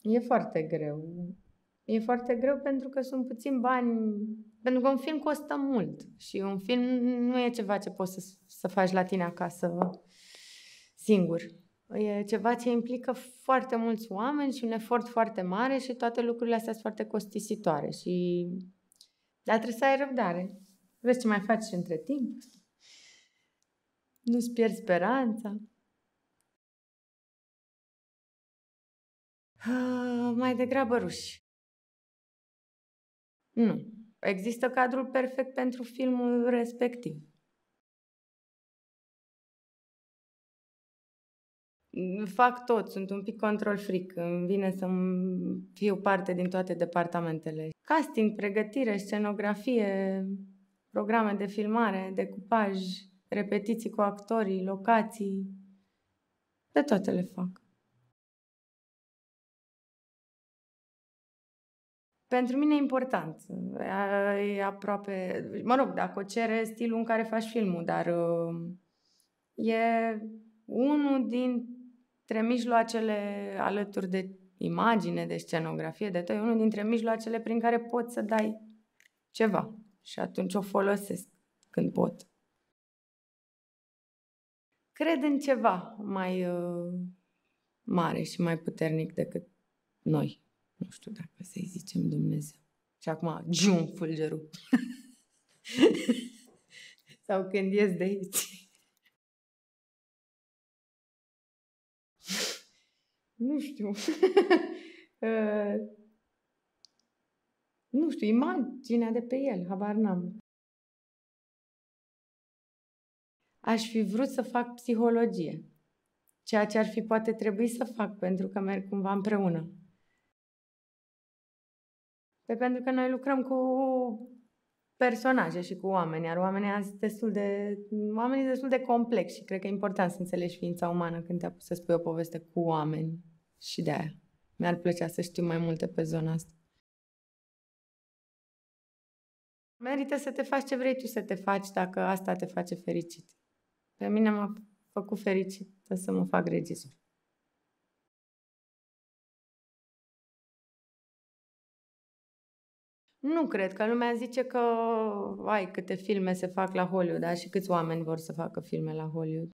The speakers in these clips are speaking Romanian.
E foarte greu. E foarte greu pentru că sunt puțin bani. Pentru că un film costă mult și un film nu e ceva ce poți să, să faci la tine acasă singur. E ceva ce implică foarte mulți oameni și un efort foarte mare și toate lucrurile astea sunt foarte costisitoare. Și... Dar trebuie să ai răbdare. Vezi ce mai faci între timp. Nu-ți pierzi speranța. Ah, mai degrabă ruși. Nu. Există cadrul perfect pentru filmul respectiv. Mm, fac tot, sunt un pic control freak, îmi vine să fiu parte din toate departamentele. Casting, pregătire, scenografie, programe de filmare, decupaj, repetiții cu actorii, locații, de toate le fac. pentru mine e important. E aproape... Mă rog, dacă o cere stilul în care faci filmul, dar uh, e unul dintre mijloacele alături de imagine, de scenografie, de tot, e unul dintre mijloacele prin care poți să dai ceva. Și atunci o folosesc când pot. Cred în ceva mai uh, mare și mai puternic decât noi. Nu știu dacă să-i zicem Dumnezeu. Și acum, jum, fulgerul. Sau când ies de aici. nu știu. Ă, nu știu, imaginea de pe el, habar n-am. Aș fi vrut să fac psihologie, ceea ce ar fi poate trebuit să fac pentru că merg cumva împreună. Pe pentru că noi lucrăm cu personaje și cu oameni, iar oamenii azi destul de, oamenii destul de complex și cred că e important să înțelegi ființa umană când te apuci să spui o poveste cu oameni și de aia. Mi-ar plăcea să știu mai multe pe zona asta. Merită să te faci ce vrei tu să te faci dacă asta te face fericit. Pe mine m-a făcut fericit să mă fac regizor. Nu cred, că lumea zice că, ai, câte filme se fac la Hollywood, da? și câți oameni vor să facă filme la Hollywood.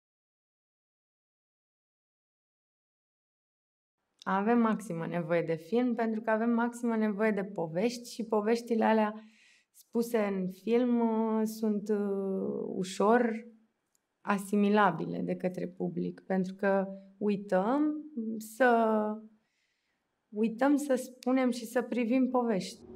Avem maximă nevoie de film pentru că avem maximă nevoie de povești și poveștile alea spuse în film uh, sunt uh, ușor asimilabile de către public, pentru că uităm să uităm să spunem și să privim povești.